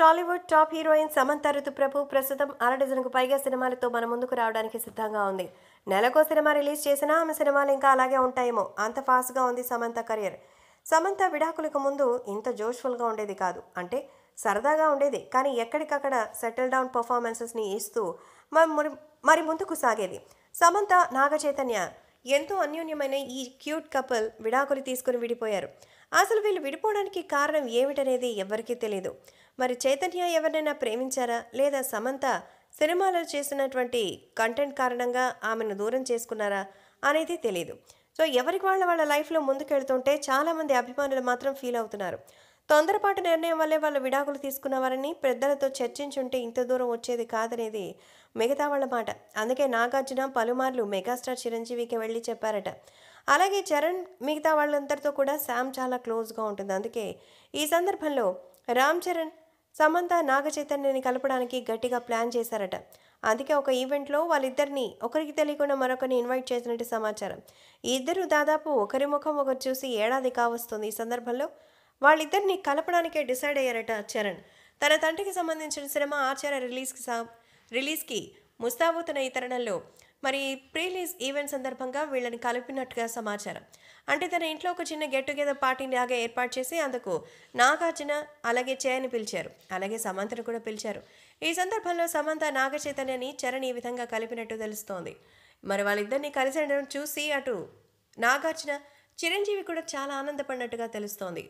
Tollywood top heroine Samantha Ruth Prabhu ప్రస్తుతం అర డజన్కు పైగా సినిమాలతో మన ముందుకు రావడానికి సిద్ధంగా ఉంది నెలకో సినిమా రిలీజ్ చేసినా ఆమె సినిమాలు ఇంకా అలాగే ఉంటాయేమో అంత ఫాస్ట్గా ఉంది సమంత కెరియర్ సమంత విడాకులకు ముందు ఇంత జోష్ఫుల్గా ఉండేది కాదు అంటే సరదాగా ఉండేది కానీ ఎక్కడికక్కడ సెటిల్ డౌన్ పర్ఫార్మెన్సెస్ని ఇస్తూ మరి ముందుకు సాగేది సమంత నాగచైతన్య ఎంతో అన్యోన్యమైన ఈ క్యూట్ కపుల్ విడాకులు తీసుకుని విడిపోయారు అసలు వీళ్ళు విడిపోవడానికి కారణం ఏమిటనేది ఎవరికీ తెలియదు మరి చైతన్య ఎవరినైనా ప్రేమించారా లేదా సమంత సినిమాలో చేసినటువంటి కంటెంట్ కారణంగా ఆమెను దూరం చేసుకున్నారా అనేది తెలియదు సో ఎవరికి వాళ్ళ వాళ్ళ లైఫ్లో ముందుకెళ్తుంటే చాలామంది అభిమానులు మాత్రం ఫీల్ అవుతున్నారు తొందరపాటు నిర్ణయం వల్లే వాళ్ళు విడాకులు తీసుకున్నవారని పెద్దలతో చర్చించుంటే ఇంత దూరం వచ్చేది కాదనేది మిగతా వాళ్ళ మాట అందుకే నాగార్జున పలుమార్లు మెగాస్టార్ చిరంజీవికి వెళ్ళి చెప్పారట అలాగే చరణ్ మిగతా వాళ్ళందరితో కూడా శామ్ చాలా క్లోజ్గా ఉంటుంది అందుకే ఈ సందర్భంలో రామ్ చరణ్ సమంత నాగచైతన్యని కలపడానికి గట్టిగా ప్లాన్ చేశారట అందుకే ఒక ఈవెంట్లో వాళ్ళిద్దరిని ఒకరికి తెలియకుండా మరొకరిని ఇన్వైట్ చేసినట్టు సమాచారం ఇద్దరు దాదాపు ఒకరి ముఖం ఒకరు చూసి ఏడాది కావస్తుంది ఈ సందర్భంలో వాళ్ళిద్దరిని కలపడానికే డిసైడ్ అయ్యారట చరణ్ తన తండ్రికి సంబంధించిన సినిమా ఆచార్య రిలీజ్కి సా రిలీజ్కి ముస్తాబుతున్న ఈ తరుణంలో మరి ప్రీలీజ్ ఈవెంట్ సందర్భంగా వీళ్ళని కలిపినట్టుగా సమాచారం అంటే తన ఇంట్లో ఒక చిన్న గెట్ టుగెదర్ పార్టీని లాగా ఏర్పాటు చేసి అందుకు నాగార్జున అలాగే చేయని పిలిచారు అలాగే సమంతను కూడా పిలిచారు ఈ సందర్భంలో సమంత నాగచైతన్యని చరణ్ ఈ విధంగా కలిపినట్టు తెలుస్తోంది మరి వాళ్ళిద్దరిని కలిసి చూసి అటు నాగార్జున చిరంజీవి కూడా చాలా ఆనందపడినట్టుగా తెలుస్తోంది